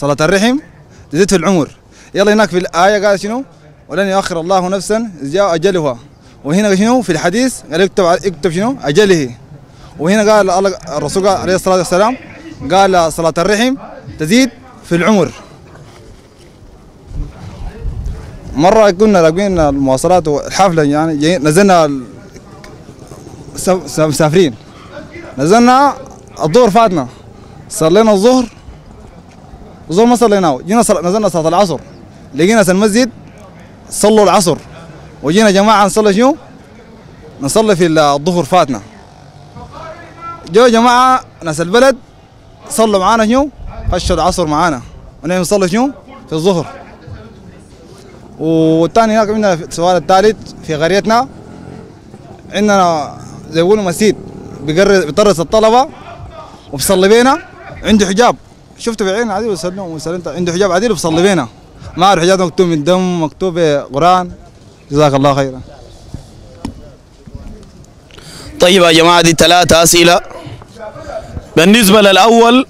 صلاة الرحم تزيد في العمر يلا هناك في الآية قال شنو ولن يؤخر الله نفسا جاء أجلها وهنا شنو في الحديث قال اكتب اكتب شنو أجله وهنا قال الرسول عليه الصلاة والسلام قال صلاة الرحم تزيد في العمر مرة كنا راكبين المواصلات والحفلة يعني نزلنا مسافرين نزلنا الظهر فاتنا صلينا الظهر وزول ما صلينا جينا صل... نزلنا صلاه العصر لقينا المسجد صلوا العصر وجينا جماعه نصلي شنو؟ نصلي في الظهر فاتنا جو جماعه ناس البلد صلوا معانا شنو؟ خشوا العصر معانا ونحن نصلي شنو؟ في الظهر والثاني هناك عندنا السؤال الثالث في قريتنا عندنا زي يقولوا مسجد بيطرس الطلبه وبيصلي بينا عنده حجاب شفته بعين عادي وسلم وسلمت طيب، عنده حجاب عادي بصلي بينا ما اعرف حجاب مكتوب من دم مكتوب قران جزاك الله خيرا طيب يا جماعه دي ثلاثه اسئله بالنسبه للاول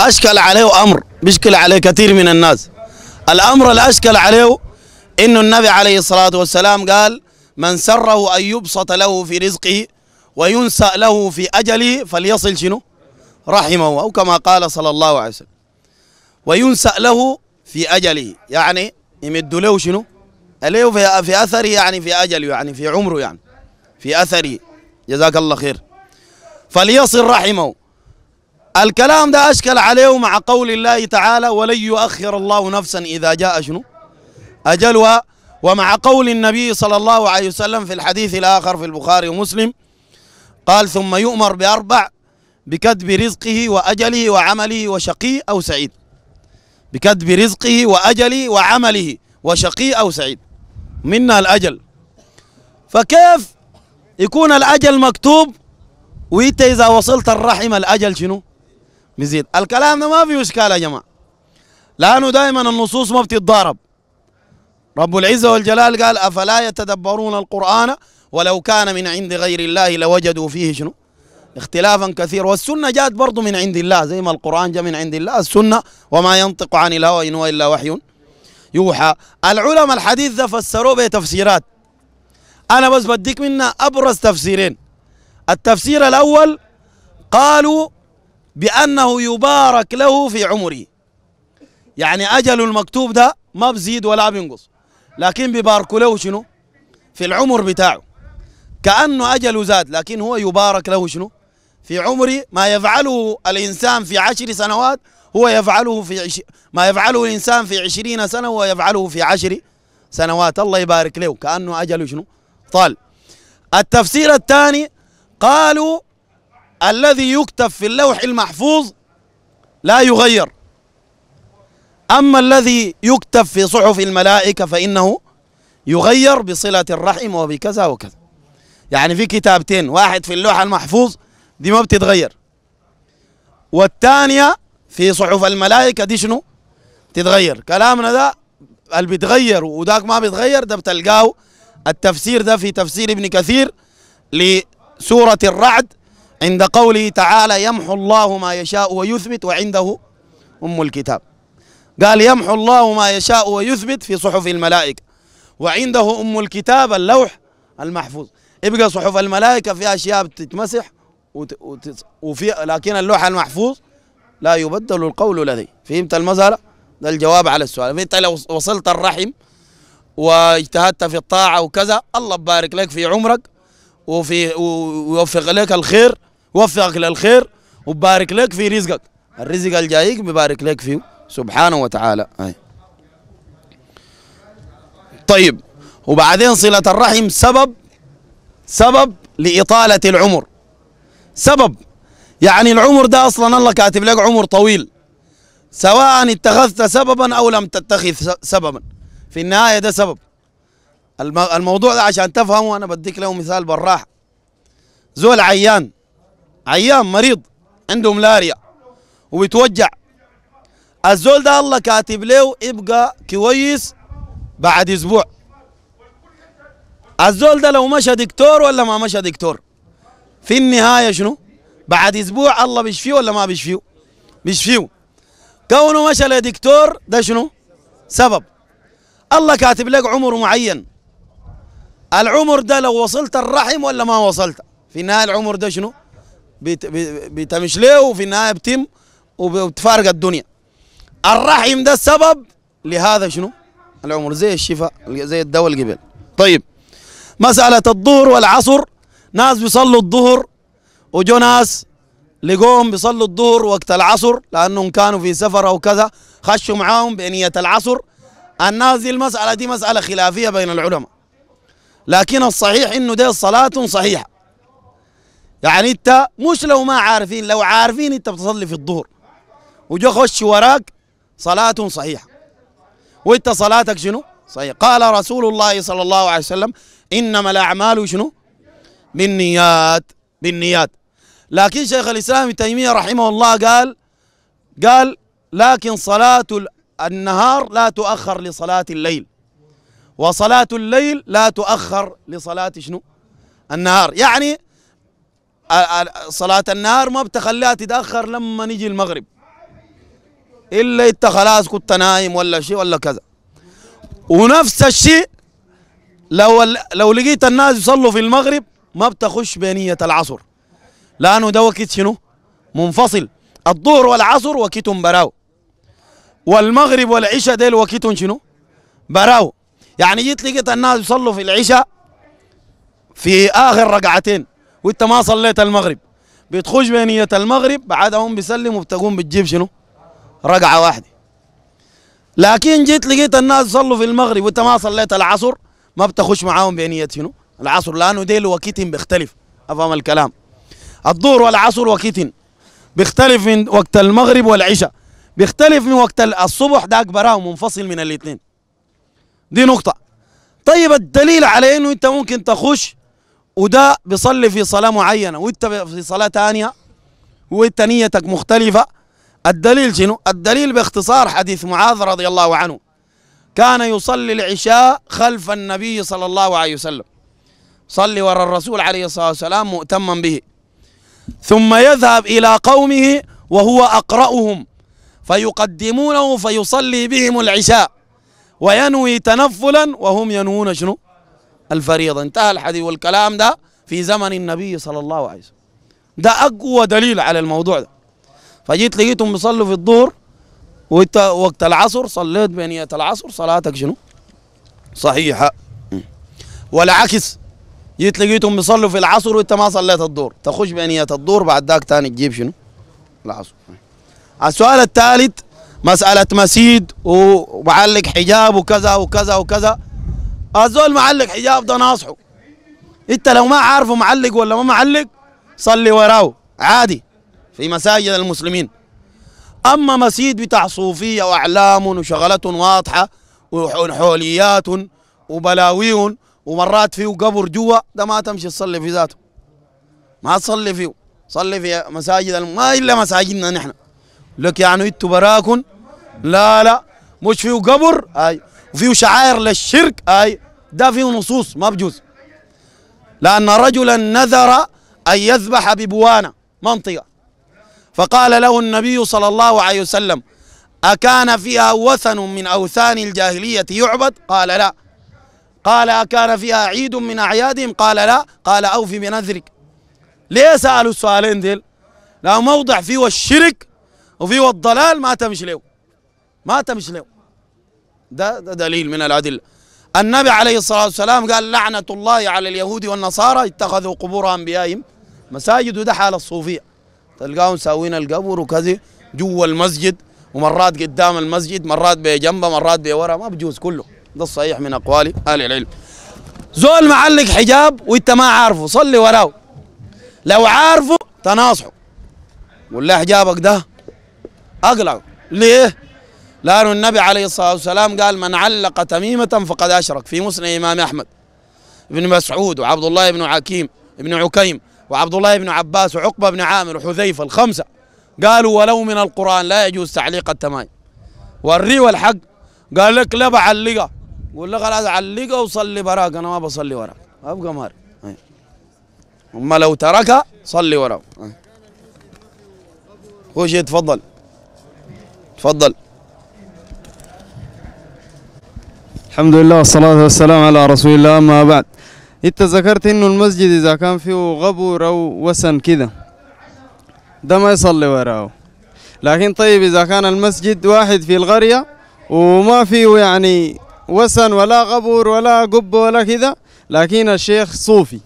اشكل عليه امر بيشكل عليه كثير من الناس الامر الاشكل عليه انه النبي عليه الصلاه والسلام قال من سره ان يبسط له في رزقه وينسى له في اجله فليصل شنو؟ رحمه أو كما قال صلى الله عليه وسلم وينسأ له في أجله يعني يمد له شنو له في, في أثره يعني في أجله يعني في عمره يعني في أثره جزاك الله خير فليصل رحمه الكلام ده أشكل عليه مع قول الله تعالى ولن يؤخر الله نفسا إذا جاء شنو أجلها ومع قول النبي صلى الله عليه وسلم في الحديث الآخر في البخاري ومسلم قال ثم يؤمر بأربع بكتب رزقه وأجله وعمله وشقي أو سعيد بكتب رزقه وأجله وعمله وشقي أو سعيد منا الأجل فكيف يكون الأجل مكتوب وإنت إذا وصلت الرحم الأجل شنو مزيد الكلام ده ما في إشكال يا جماعة لأنه دائما النصوص ما بتتضارب رب العزة والجلال قال أفلا يتدبرون القرآن ولو كان من عند غير الله لوجدوا فيه شنو اختلافا كثيرا والسنة جاءت برضو من عند الله زي ما القرآن جاء من عند الله السنة وما ينطق عن الهوى إن هو إلا وحي يوحى العلماء الحديث ذا فسروه بتفسيرات أنا بس بديك منها أبرز تفسيرين التفسير الأول قالوا بأنه يبارك له في عمره يعني أجل المكتوب ده ما بزيد ولا بينقص لكن بيباركوا له شنو في العمر بتاعه كأنه أجله زاد لكن هو يبارك له شنو في عمر ما يفعله الإنسان في عشر سنوات هو يفعله في عش... ما يفعله الإنسان في عشرين سنة هو يفعله في عشر سنوات الله يبارك له كأنه أجل شنو طال التفسير الثاني قالوا الذي يكتب في اللوح المحفوظ لا يغير أما الذي يكتب في صحف الملائكة فإنه يغير بصلة الرحم وبكذا وكذا يعني في كتابتين واحد في اللوح المحفوظ دي ما بتتغير والثانية في صحف الملائكة دي شنو تتغير كلامنا ده اللي بيتغير وذاك ما بيتغير ده بتلقاه التفسير ده في تفسير ابن كثير لسورة الرعد عند قوله تعالى يمحو الله ما يشاء ويثبت وعنده أم الكتاب قال يمحو الله ما يشاء ويثبت في صحف الملائكة وعنده أم الكتاب اللوح المحفوظ يبقى صحف الملائكة في أشياء بتتمسح وت... وت... وفي لكن اللوح المحفوظ لا يبدل القول لدي فهمت المسألة ده الجواب على السؤال فأنت لو وصلت الرحم واجتهدت في الطاعة وكذا الله بارك لك في عمرك وفي ويوفق لك الخير وفقك للخير وبارك لك في رزقك الرزق الجايك ببارك لك فيه سبحانه وتعالى أي. طيب وبعدين صلة الرحم سبب سبب لإطالة العمر سبب يعني العمر ده أصلا الله كاتب لك عمر طويل سواء اتخذت سببا أو لم تتخذ سببا في النهاية ده سبب الموضوع ده عشان تفهمه أنا بديك له مثال بالراحة زول عيان عيان مريض عنده ملاريا وبيتوجع الزول ده الله كاتب له يبقى كويس بعد اسبوع الزول ده لو مشى دكتور ولا ما مشى دكتور في النهايه شنو؟ بعد اسبوع الله بيشفيه ولا ما بيشفيه؟ بيشفيه كونه مشى لدكتور ده شنو؟ سبب الله كاتب لك عمر معين العمر ده لو وصلت الرحم ولا ما وصلت في النهايه العمر ده شنو؟ بيتمش له وفي النهايه بتم وبتفارق الدنيا الرحم ده السبب لهذا شنو؟ العمر زي الشفاء زي الدواء اللي قبل طيب مساله الظهر والعصر ناس بيصلوا الظهر وجو ناس لقوهم بيصلوا الظهر وقت العصر لانهم كانوا في سفر او كذا خشوا معاهم بنيه العصر الناس دي المساله دي مساله خلافيه بين العلماء لكن الصحيح انه دي صلاه صحيحه يعني انت مش لو ما عارفين لو عارفين انت بتصلي في الظهر وجو خش وراك صلاه صحيحه وانت صلاتك شنو؟ صحيح قال رسول الله صلى الله عليه وسلم انما الاعمال شنو؟ بالنيات بالنيات لكن شيخ الإسلام ابن تيمية رحمه الله قال قال لكن صلاة النهار لا تؤخر لصلاة الليل وصلاة الليل لا تؤخر لصلاة شنو النهار يعني صلاة النهار ما بتخليها تتأخر لما نيجي المغرب إلا أنت خلاص كنت نايم ولا شيء ولا كذا ونفس الشيء لو لو لقيت الناس يصلوا في المغرب ما بتخش بنية العصر لأنه ده وقت شنو منفصل الظهر والعصر وقتهم براو والمغرب والعشاء ديل وقتهم شنو براو يعني جيت لقيت الناس يصلوا في العشاء في آخر ركعتين وانت ما صليت المغرب بتخش بنية المغرب بعدهم بيسلموا وبتقوم بتجيب شنو ركعة واحدة لكن جيت لقيت الناس صلوا في المغرب وانت ما صليت العصر ما بتخش معاهم بنية شنو العصر لانه ديل وقتهم بيختلف افهم الكلام الظهر والعصر وقتهم بيختلف من وقت المغرب والعشاء بيختلف من وقت الصبح ده براه منفصل من الاثنين دي نقطة طيب الدليل على انه انت ممكن تخش وده بيصلي في صلاة معينة وانت في صلاة ثانية وانت نيتك مختلفة الدليل شنو؟ الدليل باختصار حديث معاذ رضي الله عنه كان يصلي العشاء خلف النبي صلى الله عليه وسلم صلي وراء الرسول عليه الصلاة والسلام مؤتما به ثم يذهب إلى قومه وهو أقرأهم فيقدمونه فيصلي بهم العشاء وينوي تنفلا وهم ينوون شنو الفريضة انتهى الحديث والكلام ده في زمن النبي صلى الله عليه وسلم ده أقوى دليل على الموضوع ده فجيت لقيتهم بيصلوا في الظهر وانت وقت العصر صليت بنية العصر صلاتك شنو صحيحة والعكس جيت لقيتهم بيصلوا في العصر وانت ما صليت الدور تخش بانيه الدور بعد ذاك ثاني تجيب شنو؟ العصر السؤال الثالث مسألة مسيد ومعلق حجاب وكذا وكذا وكذا الزول معلق حجاب ده ناصحه انت لو ما عارفه معلق ولا ما معلق صلي وراه عادي في مساجد المسلمين اما مسيد بتاع صوفيه واعلام وشغلات واضحه وحوليات وبلاويون ومرات فيه قبر جوا ده ما تمشي تصلي في ذاته ما تصلي فيه صلي في مساجد ما الا مساجدنا نحن لك يعني انتوا براكن لا لا مش فيه قبر اي وفيه شعائر للشرك اي ده فيه نصوص ما بجوز لان رجلا نذر ان يذبح ببوانه منطقه فقال له النبي صلى الله عليه وسلم اكان فيها وثن من اوثان الجاهليه يعبد قال لا قال أكان فيها عيد من أعيادهم قال لا قال أوفي بنذرك ليه سألوا السؤالين ديل لأنه موضع فيه الشرك وفيه الضلال ما تمشي له ما تمشي له ده, ده دليل من الأدلة النبي عليه الصلاة والسلام قال لعنة الله على اليهود والنصارى اتخذوا قبور أنبيائهم مساجد وده حال الصوفية تلقاهم ساوين القبر وكذا جوا المسجد ومرات قدام المسجد مرات بجنبه مرات بورا ما بجوز كله ده الصحيح من أقوال أهل العلم زول معلق حجاب وانت ما عارفه صلي وراه لو عارفه تناصحه قول له حجابك ده اقلعه ليه؟ لأن النبي عليه الصلاة والسلام قال من علق تميمة فقد أشرك في مسند إمام أحمد بن مسعود وعبد الله بن عكيم بن عكيم وعبد الله بن عباس وعقبة بن عامر وحذيفة الخمسة قالوا ولو من القرآن لا يجوز تعليق التمايم والري والحق قال لك لا بعلقها قول له خلاص علقه وصلي براك انا ما بصلي وراك ابقى مار إيه. اما لو تركها صلي وراه إيه. خش تفضل تفضل الحمد لله والصلاة والسلام على رسول الله أما بعد أنت ذكرت إنه المسجد إذا كان فيه غبور أو وسن كده ده ما يصلي وراه لكن طيب إذا كان المسجد واحد في القرية وما فيه يعني وسن ولا غبور ولا قبة ولا كذا لكن الشيخ صوفي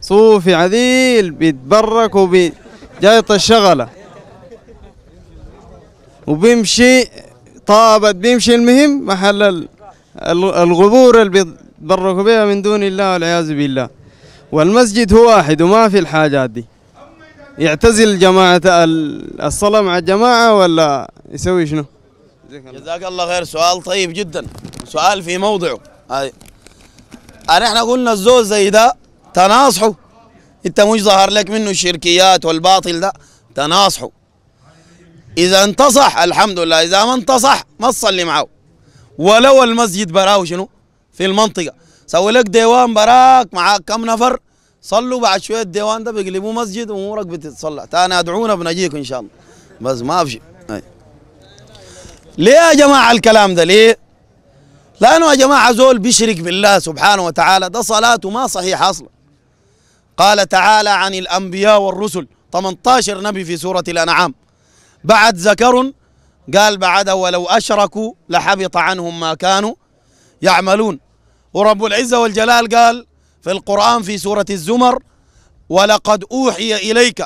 صوفي عديل بيتبرك وبي جاي الشغلة وبيمشي طابت بيمشي المهم محل الغبور اللي بيتبركوا بها من دون الله والعياذ بالله والمسجد هو واحد وما في الحاجات دي يعتزل جماعة الصلاة مع الجماعة ولا يسوي شنو؟ جزاك الله خير سؤال طيب جدا سؤال في موضعه هاي أنا احنا قلنا الزوز زي ده تناصحوا انت مش ظهر لك منه الشركيات والباطل ده تناصحوا اذا انتصح الحمد لله اذا ما انتصح ما تصلي معاه ولو المسجد براه شنو في المنطقه سوي لك ديوان براك معاك كم نفر صلوا بعد شويه الديوان ده بيقلبوا مسجد وامورك بتتصلى تاني ادعونا بنجيك ان شاء الله بس ما في شيء ليه يا جماعة الكلام ده ليه لأنه يا جماعة زول بيشرك بالله سبحانه وتعالى ده صلاته ما صحيح أصلا قال تعالى عن الأنبياء والرسل 18 نبي في سورة الأنعام بعد ذكر قال بعد ولو أشركوا لحبط عنهم ما كانوا يعملون ورب العزة والجلال قال في القرآن في سورة الزمر ولقد أوحي إليك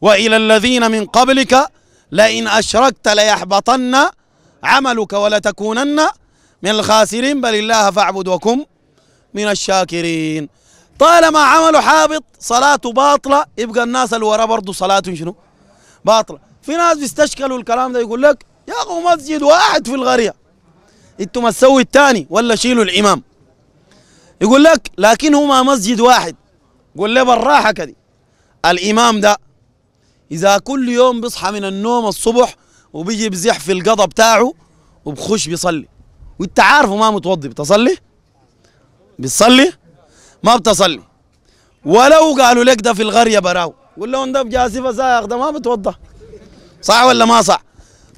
وإلى الذين من قبلك لئن أشركت ليحبطن عملك ولا تكونن من الخاسرين بل الله فاعبد وكم من الشاكرين طالما عمله حابط صلاته باطلة يبقى الناس اللي وراه برضه صلاتهم شنو باطلة في ناس بيستشكلوا الكلام ده يقول لك يا اخو مسجد واحد في القرية انتوا ما تسوي الثاني ولا شيلوا الامام يقول لك لكن هما مسجد واحد قول له بالراحة كده الامام ده اذا كل يوم بيصحى من النوم الصبح وبيجي بزيح في القضاء بتاعه وبخش بيصلي وانت عارفه ما متوضي بتصلي بتصلي ما بتصلي ولو قالوا لك ده في الغريه براو قول لهم ده بجاسفه سايق ده ما بتوضى صح ولا ما صح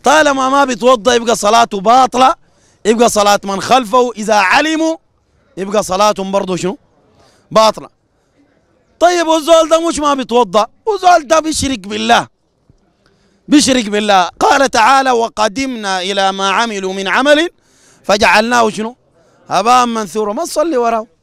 طالما ما بتوضى يبقى صلاته باطله يبقى صلاه من خلفه اذا علموا يبقى صلاتهم برضه شنو باطله طيب والزول ده مش ما بتوضى والزول ده بيشرك بالله بشرك بالله قال تعالى وقدمنا إلى ما عملوا من عمل فجعلناه شنو هباء منثورا ما تصلي وراه